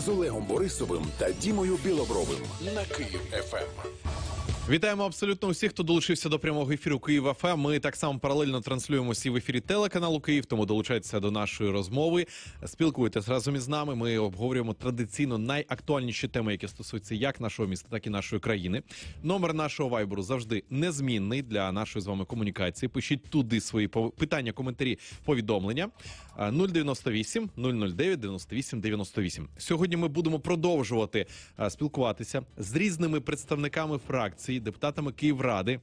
з Олегом Борисовим та Дімою Білобровим на Київ ФМ. Вітаємо абсолютно усіх, хто долучився до прямого ефіру Києва. ФМ. Ми так само паралельно транслюємося в ефірі телеканалу Київ. Тому долучайтеся до нашої розмови. Спілкуйтесь разом із нами. Ми обговорюємо традиційно найактуальніші теми, які стосуються як нашого міста, так і нашої країни. Номер нашого вайберу завжди незмінний для нашої з вами комунікації. Пишіть туди свої питання, коментарі, повідомлення 098 009 98 98. Сьогодні ми будемо продовжувати спілкуватися з різними представниками фракції депутатами Київради.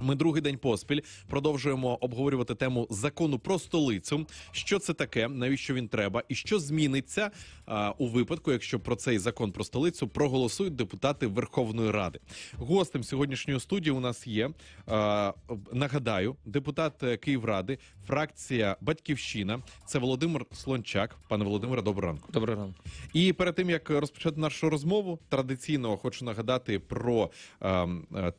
Ми другий день поспіль продовжуємо обговорювати тему закону про столицю. Що це таке, навіщо він треба, і що зміниться а, у випадку, якщо про цей закон про столицю проголосують депутати Верховної Ради. Гостем сьогоднішньої студії у нас є а, нагадаю, депутат Київради, фракція Батьківщина. Це Володимир Слончак. Пане Володимире, доброго ранку. Доброго ранку. І перед тим як розпочати нашу розмову, традиційно хочу нагадати про е, е,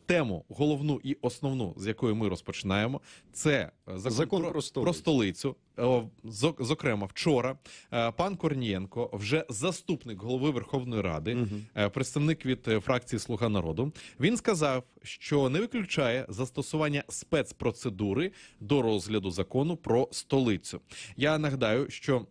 тему головну і основну, з якої ми розпочинаємо. Це Е, закон, закон про, про, столицю. про столицю. Е, зокрема, вчора е, пан Корнієнко, вже заступник голови Верховної Ради, угу. представник від фракції Слуга народу, він сказав, що не виключає застосування спецпроцедури до розгляду закону про столицю. Я нагадаю, що.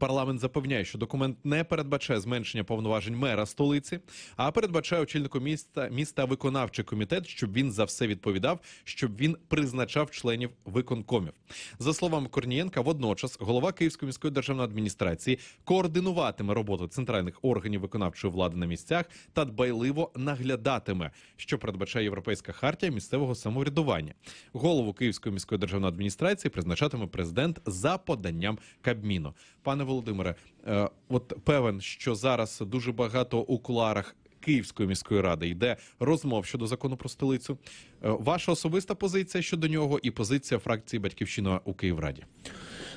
Парламент запевняє, що документ не передбачає зменшення повноважень мера столиці, а передбачає очільнику міста міста виконавчий комітет, щоб він за все відповідав, щоб він призначав членів виконкомів. За словами Корнієнка, водночас голова Київської міської державної адміністрації координуватиме роботу центральних органів виконавчої влади на місцях та дбайливо наглядатиме, що передбачає європейська хартія місцевого самоврядування. Голову Київської міської державної адміністрації призначатиме президент за поданням Кабміну. Пане Володимире, е, от певен, що зараз дуже багато у куларах Київської міської ради йде розмов щодо закону про столицю. Е, ваша особиста позиція щодо нього і позиція фракції Батьківщина у Київраді.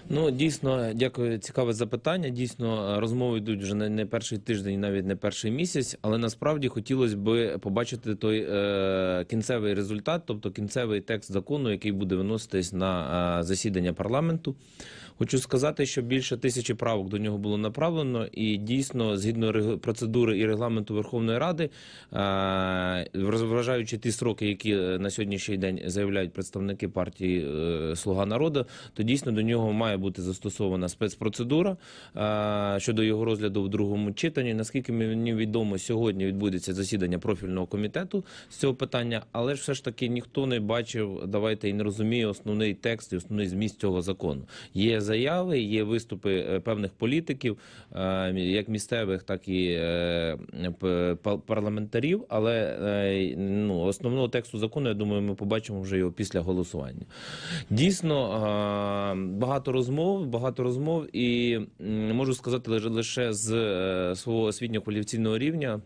Ну дійсно, дякую, цікаве запитання. Дійсно, розмови йдуть вже не перший тиждень, навіть не перший місяць. Але насправді хотілося б побачити той е, кінцевий результат, тобто кінцевий текст закону, який буде виноситись на е, засідання парламенту. Хочу сказати, що більше тисячі правок до нього було направлено, і дійсно, згідно процедури і регламенту Верховної Ради, е, розважаючи ті сроки, які е, на сьогоднішній день заявляють представники партії е, Слуга народу, то дійсно до нього має має бути застосована спецпроцедура е, щодо його розгляду в другому читанні. Наскільки мені відомо, сьогодні відбудеться засідання профільного комітету з цього питання, але ж все ж таки ніхто не бачив, давайте і не розуміє основний текст і основний зміст цього закону. Є заяви, є виступи е, певних політиків, е, як місцевих, так і парламентарів. Але ну основного тексту закону я думаю, ми побачимо вже його після голосування. Дійсно багато роз розмов, багато розмов, і можу сказати лише з е, свого освітньо кваліфікаційного рівня.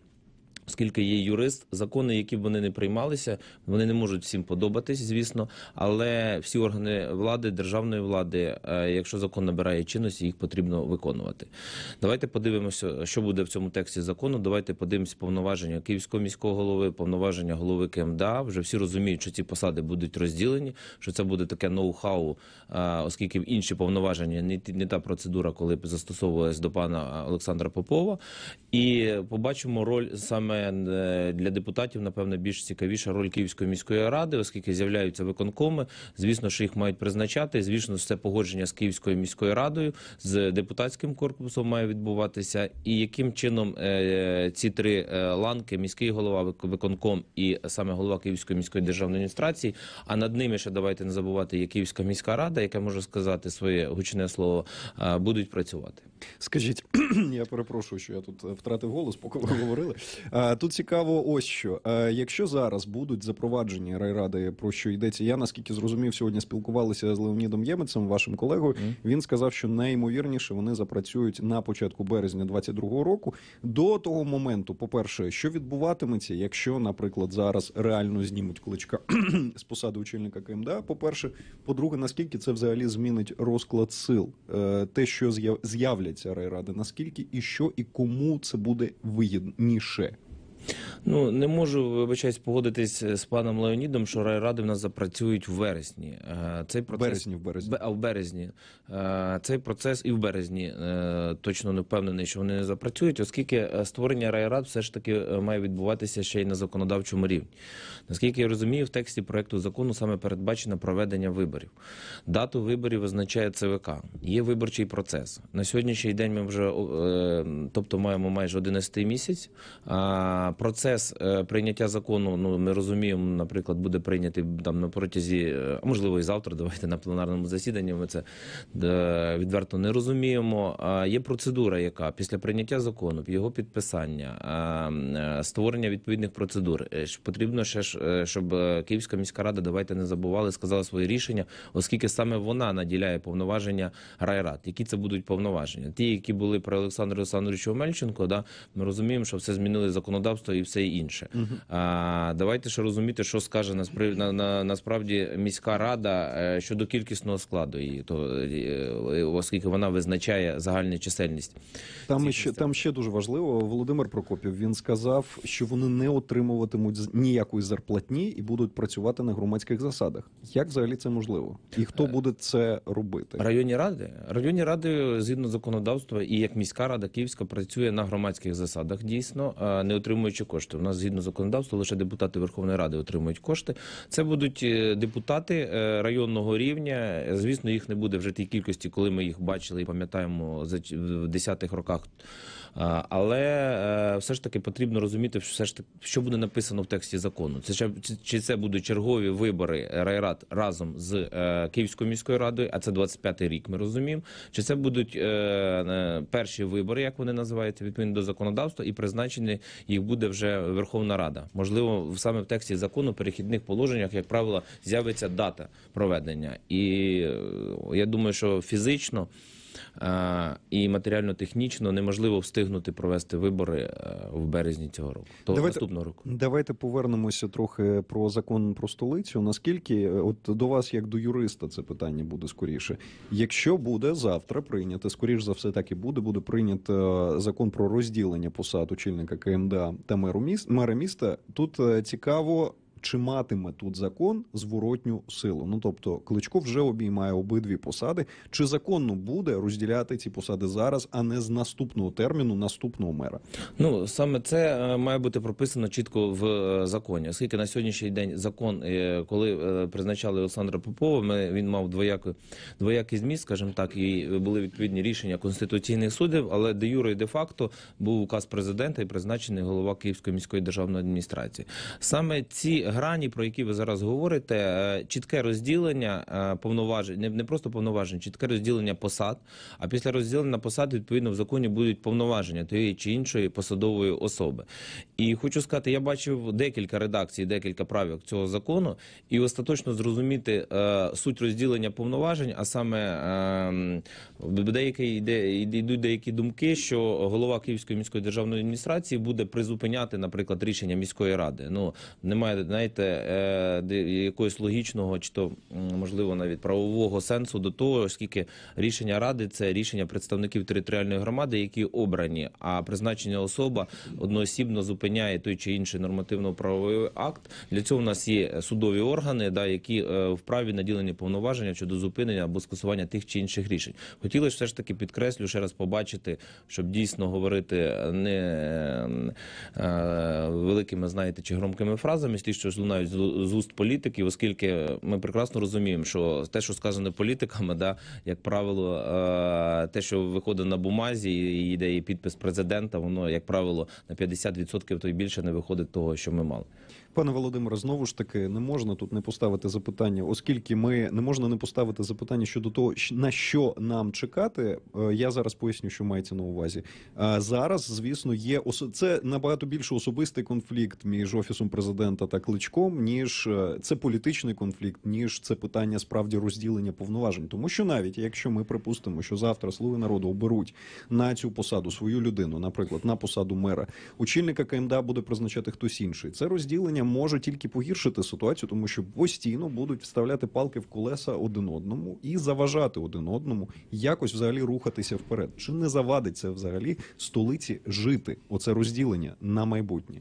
Оскільки є юрист, закони, які б вони не приймалися, вони не можуть всім подобатись, звісно. Але всі органи влади, державної влади, е, якщо закон набирає чинності, їх потрібно виконувати. Давайте подивимося, що буде в цьому тексті закону. Давайте подивимося повноваження київського міського голови, повноваження голови КМДА. Вже всі розуміють, що ці посади будуть розділені, що це буде таке ноу-хау, е, оскільки інші повноваження не та процедура, коли застосовувалась до пана Олександра Попова, і побачимо роль саме займає е, для депутатів напевно більш цікавіша роль Київської міської ради, оскільки з'являються виконкоми. Звісно, що їх мають призначати. Звісно, це погодження з Київською міською радою, з депутатським корпусом має відбуватися. І яким чином е, ці три е, ланки міський голова, виконком і саме голова Київської міської державної адміністрації. А над ними ще давайте не забувати є Київська міська рада, яка може сказати своє гучне слово, будуть працювати. Скажіть, я перепрошую, що я тут втратив голос, поки ви говорили тут цікаво, ось що е, якщо зараз будуть запроваджені райради, про що йдеться, я наскільки зрозумів, сьогодні спілкувалися з Леонідом Ємецем, вашим колегою. Mm. Він сказав, що найімовірніше вони запрацюють на початку березня 2022 року. До того моменту, по перше, що відбуватиметься, якщо, наприклад, зараз реально знімуть кличка з посади очільника КМДА, по перше, по-друге, наскільки це взагалі змінить розклад сил, е, те, що з'являться райради, наскільки і що, і кому це буде вигідніше. Ну не можу вибачаюсь, погодитись е, з паном Леонідом, що райради в нас запрацюють в вересні. Е, цей процес березні, в березні. А в березні е, цей процес і в березні точно не впевнений, що вони не запрацюють, оскільки створення райрад все ж таки має відбуватися ще й на законодавчому рівні. Наскільки я розумію, в тексті проекту закону саме передбачено проведення виборів. Дату виборів визначає ЦВК. Є виборчий процес на сьогоднішній день. Ми вже тобто маємо майже 11 місяць. Процес е, прийняття закону. Ну ми розуміємо, наприклад, буде прийняти там на протязі, а е, можливо і завтра. Давайте на пленарному засіданні. Ми це відверто не розуміємо. Є процедура, яка після прийняття закону, його підписання, е, створення відповідних процедур. Потрібно ще ж, щоб Київська міська рада, давайте не забували, сказала своє рішення, оскільки саме вона наділяє повноваження райрад. Які це будуть повноваження? Ті, які були при Олександру Олександровичу Мельченко, да ми розуміємо, що все змінили законодавство законодавство і все інше. А, Давайте ще розуміти, що скаже нас на, на, насправді міська рада е, щодо кількісного складу, і то е, оскільки вона визначає загальну чисельність. Там ще там ще дуже важливо. Володимир Прокопів він сказав, що вони не отримуватимуть ніякої зарплатні і будуть працювати на громадських засадах. Як взагалі це можливо? І хто е, буде це робити? Районні ради, районні ради згідно законодавства, і як міська рада Київська працює на громадських засадах. Дійсно, не отримує отримуючи кошти. У нас згідно законодавства лише депутати Верховної Ради отримують кошти. Це будуть е, депутати е, районного рівня. Звісно, їх не буде вже тій кількості, коли ми їх бачили і пам'ятаємо в 10-х роках. Але е, все ж таки потрібно розуміти, що все ж таки, що буде написано в тексті закону. Це чи це будуть чергові вибори райрад разом з е, Київською міською радою, а це 25-й рік. Ми розуміємо, чи це будуть е, перші вибори, як вони називаються, відповідно до законодавства, і призначені їх буде вже Верховна Рада. Можливо, саме в тексті закону в перехідних положеннях, як правило, з'явиться дата проведення, і я думаю, що фізично. Е, і матеріально-технічно неможливо встигнути провести вибори е, в березні цього року. То давайте, наступного року давайте повернемося трохи про закон про столицю. Наскільки е, от до вас, як до юриста, це питання буде скоріше, якщо буде завтра прийнято, скоріш за все, так і буде. Буде прийнято закон про розділення посад очільника КМДА та меру міста. Мера міста тут цікаво чи матиме тут закон зворотню силу? Ну тобто, кличко вже обіймає обидві посади. Чи законно буде розділяти ці посади зараз, а не з наступного терміну наступного мера? Ну саме це е, має бути прописано чітко в е, законі. Оскільки на сьогоднішній день закон, е, коли призначали Олександра Попова, ми він мав двоякий, двоякий зміст, скажімо так, і були відповідні рішення конституційних судів, але де юре і де факто був указ президента і призначений голова Київської міської державної адміністрації. Саме ці грані, про які ви зараз говорите, е, чітке розділення е, повноважень, не просто повноважень, чітке розділення посад. А після розділення посад відповідно в законі будуть повноваження тієї чи іншої посадової особи. І хочу сказати, я бачив декілька редакцій, декілька правок цього закону, і остаточно зрозуміти е, суть розділення повноважень, а саме ем, деякі йдуть деякі думки, що голова Київської міської державної адміністрації буде призупиняти, наприклад, рішення міської ради. Ну немає знаєте, е, якогось логічного чи то можливо навіть правового сенсу до того, оскільки рішення ради це рішення представників територіальної громади, які обрані, а призначення особа одноосібно зупиняє той чи інший нормативно-правовий акт. Для цього у нас є судові органи, да які е, вправі наділені повноваження щодо зупинення або скасування тих чи інших рішень. Хотілося все ж таки підкреслю ще раз побачити, щоб дійсно говорити е, не великими, знаєте, чи громкими фразами, слідчо що лунають з уст політиків, оскільки ми прекрасно розуміємо, що те, що сказане політиками, да як правило, е, те, що виходить на бумазі, і йде і підпис президента, воно як правило на 50% то й більше не виходить того, що ми мали. Пане Володимире, знову ж таки не можна тут не поставити запитання, оскільки ми не можна не поставити запитання щодо того, на що нам чекати. Е, я зараз поясню, що мається на увазі. А е, Зараз, звісно, є це набагато більше особистий конфлікт між офісом президента та кличком кличком, ніж е, це політичний конфлікт, ніж це питання справді розділення повноважень. Тому що навіть якщо ми припустимо, що завтра слуги народу оберуть на цю посаду свою людину, наприклад, на посаду мера, очільника КМДА буде призначати хтось інший. Це розділення може тільки погіршити ситуацію, тому що постійно будуть вставляти палки в колеса один одному і заважати один одному, якось взагалі рухатися вперед. Чи не завадить це взагалі столиці жити? Оце розділення на майбутнє.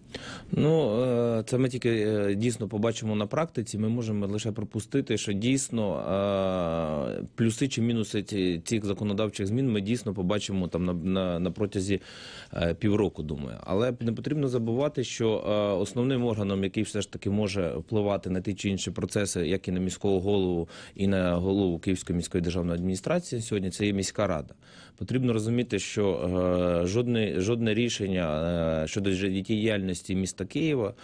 Ну е, це ми тільки е, дійсно побачимо на практиці, ми можемо лише пропустити, що дійсно е, плюси чи мінуси цих законодавчих змін ми дійсно побачимо там на на, на протязі е, півроку. Думаю, але не потрібно забувати, що е, основним органом, який все ж таки може впливати на ті чи інші процеси, як і на міського голову, і на голову Київської міської державної адміністрації, сьогодні це є міська рада. Потрібно розуміти, що жодне жодне рішення щодо діяльності міста Києва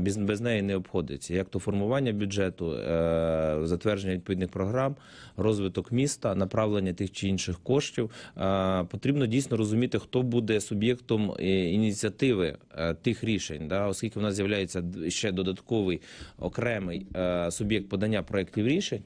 без, без неї неї не обходиться, як то формування бюджету, е, затвердження відповідних програм, розвиток міста, направлення тих чи інших коштів. Е, потрібно дійсно розуміти, хто буде суб'єктом е, ініціативи тих рішень, оскільки в нас з'являється ще додатковий окремий суб'єкт подання проєктів рішень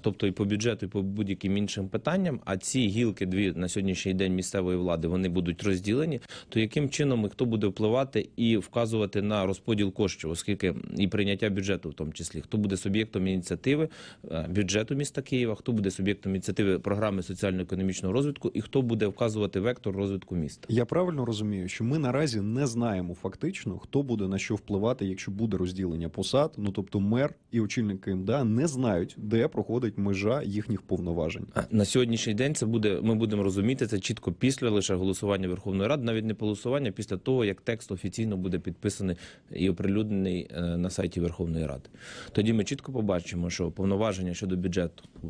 тобто і по бюджету, і по будь-яким іншим питанням. А ці гілки дві на сьогоднішній день місцевої влади вони будуть розділені. То яким чином і хто буде впливати і вказувати на розподіл коштів, оскільки і прийняття бюджету, в тому числі, хто буде суб'єктом ініціативи е, бюджету міста Києва, хто буде суб'єктом ініціативи програми соціально-економічного розвитку і хто буде вказувати вектор розвитку міста? Я правильно розумію, що ми наразі не знаємо фактично, хто буде на що впливати, якщо буде розділення посад. Ну тобто, мер і очільники МДА не знають, де проходить межа їхніх повноважень. А на сьогоднішній день це буде. Ми будемо розуміти це чітко після лише голосування Верховної Ради, навіть не голосування після того, як текст офіційно буде підписаний і оприлюднений е, на сайті Верховної Ради. Тоді ми чітко побачимо, що повноваження щодо бюджету е,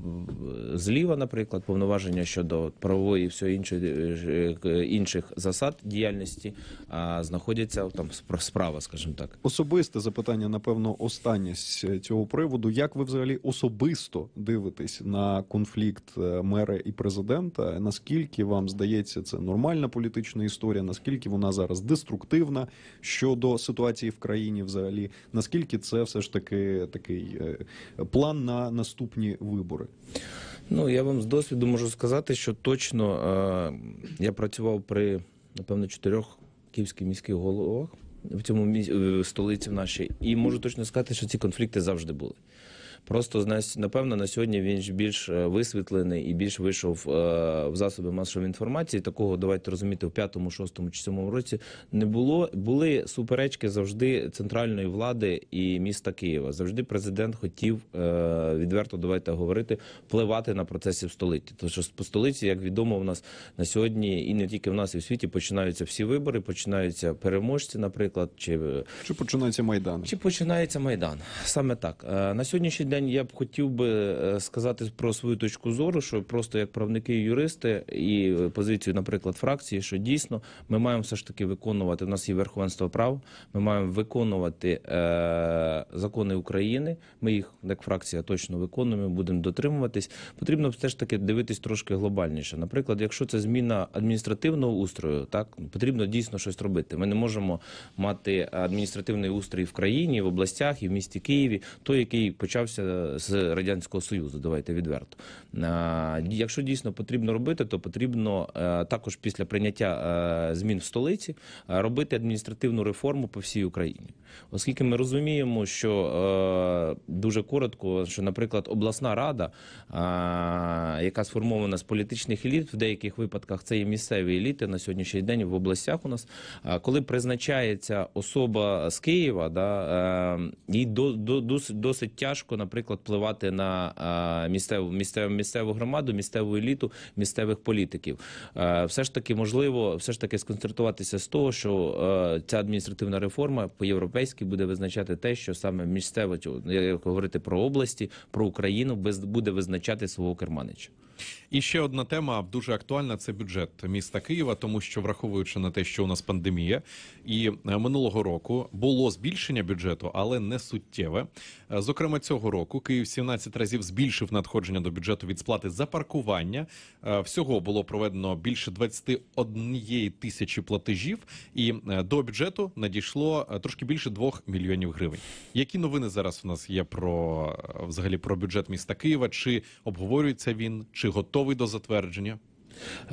зліва, наприклад, повноваження щодо правової і всього іншої е, інших засад діяльності, а знаходяться там справа, скажімо так, особисте запитання, напевно, останнє з цього приводу. Як ви взагалі особисто? просто дивитесь на конфлікт е, мера і президента, наскільки вам здається це нормальна політична історія, наскільки вона зараз деструктивна щодо ситуації в країні, взагалі, наскільки це все ж таки такий е, план на наступні вибори? Ну я вам з досвіду можу сказати, що точно е я працював при напевно чотирьох київських міських головах. В цьому міс... столиці в нашій, і можу точно сказати, що ці конфлікти завжди були. Просто напевно на сьогодні він більш е, висвітлений і більш вийшов е, в засоби масової інформації. Такого давайте розуміти в п'ятому, шостому чи сьомому році не було. Були суперечки завжди центральної влади і міста Києва. Завжди президент хотів е, відверто давайте говорити, впливати на процеси в столиці. Тому що по столиці, як відомо, в нас на сьогодні і не тільки в нас, і в світі починаються всі вибори, починаються переможці, наприклад, чи чи починається майдан, чи починається майдан саме так на сьогоднішній день день я б хотів би е, сказати про свою точку зору, що просто як правники і юристи і позицію, наприклад, фракції, що дійсно ми маємо все ж таки виконувати. У нас є верховенство прав. Ми маємо виконувати е, закони України. Ми їх, як фракція, точно виконуємо. Будемо дотримуватись. Потрібно все ж таки дивитись трошки глобальніше. Наприклад, якщо це зміна адміністративного устрою, так потрібно дійсно щось робити. Ми не можемо мати адміністративний устрій в країні, в областях і в місті Києві, той, який почався. Е, з радянського союзу. Давайте відверто. Е, якщо дійсно потрібно робити, то потрібно е, також після прийняття змін в столиці робити адміністративну реформу по всій Україні, оскільки ми розуміємо, що дуже коротко, що, наприклад, обласна рада, яка сформована з політичних еліт, в деяких випадках це є місцеві еліти на сьогоднішній день в областях. У нас коли призначається особа з Києва, да їй досить тяжко наприклад, наприклад, впливати на місцеву місцеву місцеву громаду, місцеву еліту, місцевих політиків. Все ж таки можливо, все ж таки сконцентруватися з того, що ця адміністративна реформа по європейськи буде визначати те, що саме місцево як говорити про області, про Україну буде визначати свого керманича. І ще одна тема дуже актуальна це бюджет міста Києва, тому що враховуючи на те, що у нас пандемія, і е, минулого року було збільшення бюджету, але не суттєве. Е, зокрема, цього року Київ 17 разів збільшив надходження до бюджету від сплати за паркування. Е, всього було проведено більше 21 тисячі платежів, і до бюджету надійшло трошки більше 2 мільйонів гривень. Які новини зараз у нас є про взагалі про бюджет міста Києва? Чи обговорюється він? чи чи готовий до затвердження?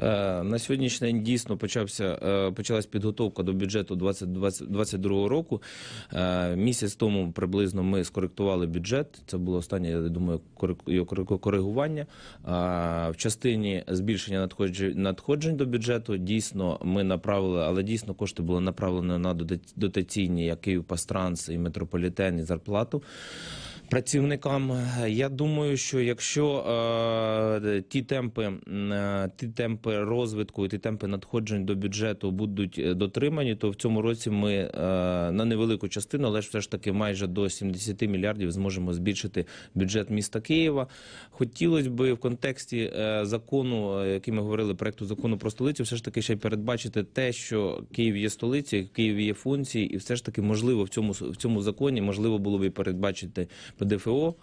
Е, на сьогоднішній день дійсно почався е, почалась підготовка до бюджету 2022 року. Е, місяць тому приблизно ми скоректували бюджет. Це було останнє, я думаю, коригування. В частині збільшення надходжень до бюджету дійсно ми направили, але дійсно кошти були направлені на дотаційні, як Київ Пастранс і метрополітен і зарплату працівникам. Я думаю, що якщо е, ті темпи е, ті темпи розвитку і ті темпи надходжень до бюджету будуть е, дотримані, то в цьому році ми е, на невелику частину, але ж все ж таки майже до 70 мільярдів зможемо збільшити бюджет міста Києва. Хотілося б в контексті е, закону, е, який ми говорили, проекту закону про столицю, все ж таки ще й передбачити те, що Київ є столиця, Київ є функції, і все ж таки можливо в цьому в цьому законі можливо було б і передбачити بي دي في او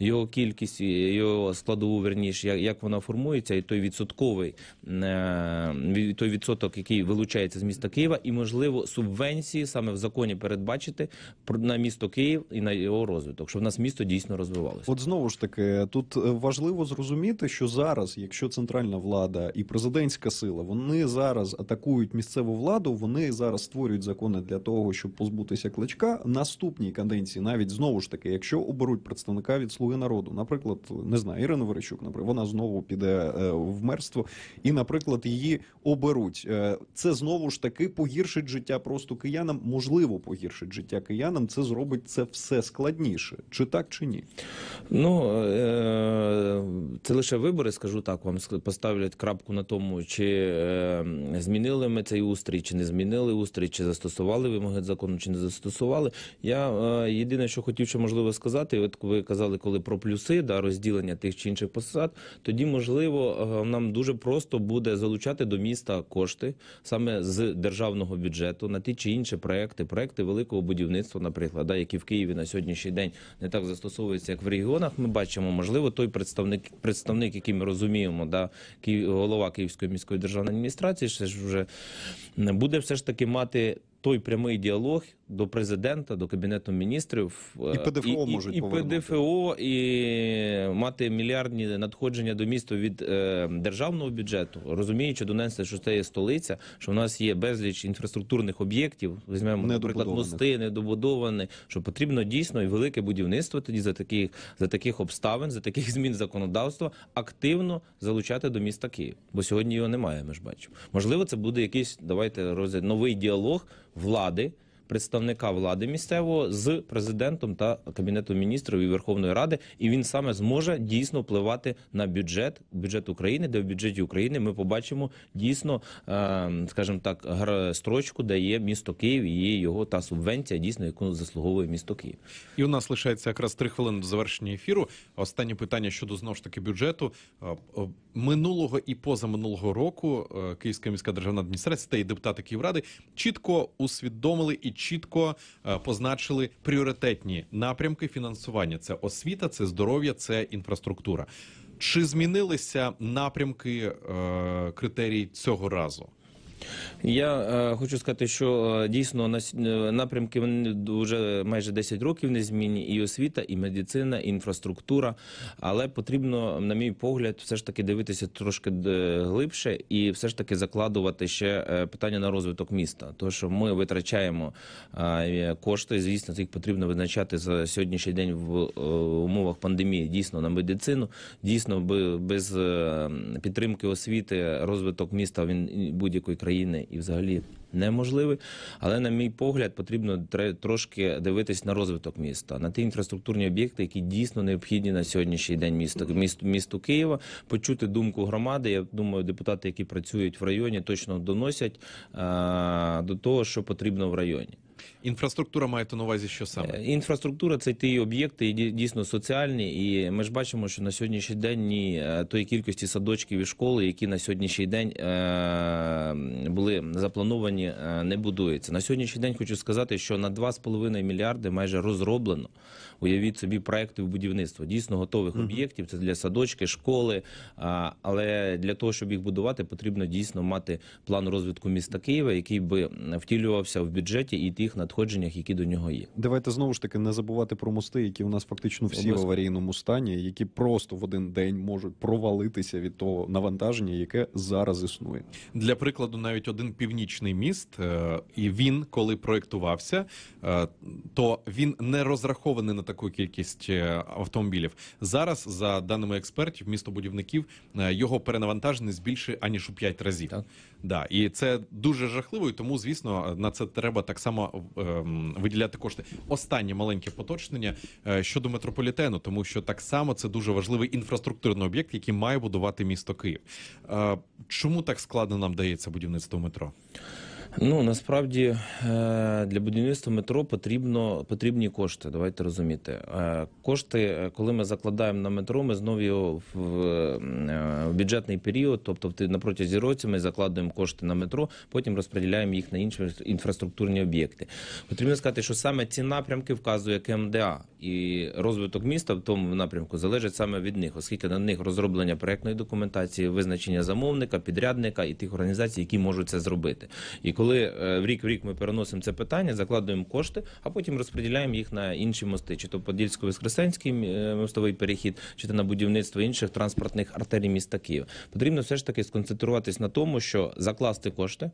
його кількість, його складову верніш, як, як вона формується, і той відсотковий е, той відсоток, який вилучається з міста Києва, і можливо субвенції саме в законі передбачити на місто Київ і на його розвиток, щоб в нас місто дійсно розвивалося. От знову ж таки, тут е, важливо зрозуміти, що зараз, якщо центральна влада і президентська сила, вони зараз атакують місцеву владу, вони зараз створюють закони для того, щоб позбутися кличка. Наступній каденції, навіть знову ж таки, якщо оберуть представника від слуги слуги народу. Наприклад, не знаю, Ірина Верещук, наприклад, вона знову піде е, в мерство, і, наприклад, її оберуть. Е, це знову ж таки погіршить життя просто киянам. Можливо, погіршить життя киянам. Це зробить це все складніше, чи так, чи ні? Ну е, це лише вибори, скажу так. Вам поставлять крапку на тому, чи змінили ми цей устрій, чи не змінили устрій, чи застосували вимоги закону, чи не застосували. Я єдине, що хотів, що можливо сказати, от ви казали, коли говорили про плюси да розділення тих чи інших посад, тоді можливо е, нам дуже просто буде залучати до міста кошти саме з державного бюджету на ті чи інші проекти, проекти великого будівництва, наприклад, да, які в Києві на сьогоднішній день не так застосовуються, як в регіонах. Ми бачимо, можливо, той представник, представник, який ми розуміємо, да голова Київської міської державної адміністрації, ще ж вже буде все ж таки мати той прямий діалог до президента, до кабінету міністрів і е, ПДФО і, можуть і, і ПДФО, і мати мільярдні надходження до міста від е, державного бюджету, розуміючи Донецьк, що це є столиця, що в нас є безліч інфраструктурних об'єктів. Візьмемо наприклад мости, недобудовані, що потрібно дійсно і велике будівництво тоді за таких за таких обставин, за таких змін законодавства активно залучати до міста Київ, бо сьогодні його немає. Ми ж бачимо. Можливо, це буде якийсь давайте розгляд новий діалог влади представника влади місцевого з президентом та кабінетом міністрів і Верховної Ради, і він саме зможе дійсно впливати на бюджет бюджет України, де в бюджеті України ми побачимо дійсно, е, скажімо так, строчку, де є місто Київ і є його та субвенція, дійсно яку заслуговує місто Київ. І у нас лишається якраз три хвилини до завершення ефіру. Останнє питання щодо знову ж таки бюджету е, е, минулого і позаминулого року Київська міська державна адміністрація та і депутати Київради чітко усвідомили і чітко е, позначили пріоритетні напрямки фінансування: це освіта, це здоров'я, це інфраструктура. Чи змінилися напрямки е, критерій цього разу? Я е, хочу сказати, що е, дійсно е, напрямки вже майже 10 років не змінні і освіта, і медицина, і інфраструктура. Але потрібно, на мій погляд, все ж таки дивитися трошки глибше і все ж таки закладувати ще питання на розвиток міста. Тому що ми витрачаємо кошти, звісно, їх потрібно визначати за сьогоднішній день в умовах пандемії. Дійсно на медицину, дійсно без підтримки освіти, розвиток міста він будь-якої країни країни і взагалі неможливий. Але, на мій погляд, потрібно трошки дивитись на розвиток міста, на ті інфраструктурні об'єкти, які дійсно необхідні на сьогоднішній день міста, місту, місту Києва, почути думку громади. Я думаю, депутати, які працюють в районі, точно доносять а, е, до того, що потрібно в районі. Інфраструктура маєте на увазі, що саме е, інфраструктура це ті об'єкти, дійсно соціальні, і ми ж бачимо, що на сьогоднішній день ні е, тої кількості садочків і школи, які на сьогоднішній день е, були заплановані, не будується. На сьогоднішній день хочу сказати, що на 2,5 мільярди майже розроблено. Уявіть собі проекти в будівництво дійсно готових mm -hmm. об'єктів. Це для садочки, школи. Але для того, щоб їх будувати, потрібно дійсно мати план розвитку міста Києва, який би втілювався в бюджеті і тих тих надходженнях, які до нього є. Давайте знову ж таки не забувати про мости, які у нас фактично всі Обов'язково. в аварійному стані, які просто в один день можуть провалитися від того навантаження, яке зараз існує. Для прикладу, навіть один північний міст, е, і він коли проектувався, е, то він не розрахований на таку кількість е, автомобілів. Зараз, за даними експертів, містобудівників, його перенавантажений збільше аніж у п'ять разів. Так. Да, і це дуже жахливо, і тому звісно на це треба так само ем, виділяти кошти. Останнє маленьке поточнення е, щодо метрополітену, тому що так само це дуже важливий інфраструктурний об'єкт, який має будувати місто Київ. Е, чому так складно нам дається будівництво метро? Ну насправді е, для будівництва метро потрібно потрібні кошти. Давайте розуміти. Е, кошти, е, коли ми закладаємо на метро, ми знову в бюджетний період, тобто на протязі році ми закладуємо кошти на метро, потім розподіляємо їх на інші інфраструктурні об'єкти. Потрібно сказати, що саме ці напрямки вказує КМДА і розвиток міста в тому напрямку залежить саме від них, оскільки на них розроблення проєктної документації, визначення замовника, підрядника і тих організацій, які можуть це зробити. І коли е, в рік в рік ми переносимо це питання, закладуємо кошти, а потім розподіляємо їх на інші мости, чи то подільсько воскресенський е, мостовий перехід, чи то на будівництво інших транспортних артерій міста Києва. Потрібно все ж таки сконцентруватись на тому, що закласти кошти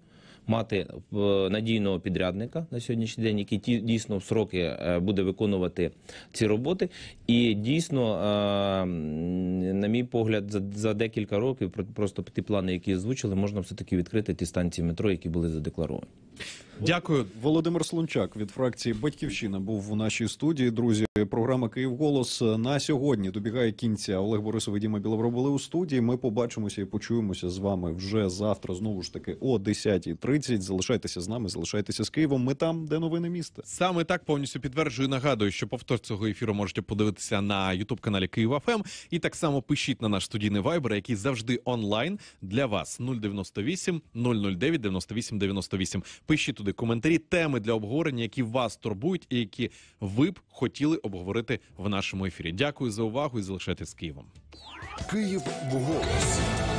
мати е, надійного підрядника на сьогоднішній день, який дійсно в сроки е, буде виконувати ці роботи. І дійсно, е, на мій погляд, за декілька років просто ті плани, які озвучили, можна все таки відкрити ті станції метро, які були задекларовані. Дякую, Володимир Слунчак від фракції Батьківщина був у нашій студії. Друзі, програма Київ Голос на сьогодні добігає кінця. Олег Борисов і Діма Білов були у студії. Ми побачимося і почуємося з вами вже завтра. Знову ж таки о 10.30. Залишайтеся з нами, залишайтеся з Києвом. Ми там, де новини міста. Саме так повністю підтверджую. Нагадую, що повтор цього ефіру можете подивитися на Ютуб каналі Київ ФМ. І так само пишіть на наш студійний вайбер, який завжди онлайн для вас 098 009 98 98. Пишіть туди туди коментарі, теми для обговорення, які вас турбують, і які ви б хотіли обговорити в нашому ефірі. Дякую за увагу і залишайтесь з Києвом. Київ в голос.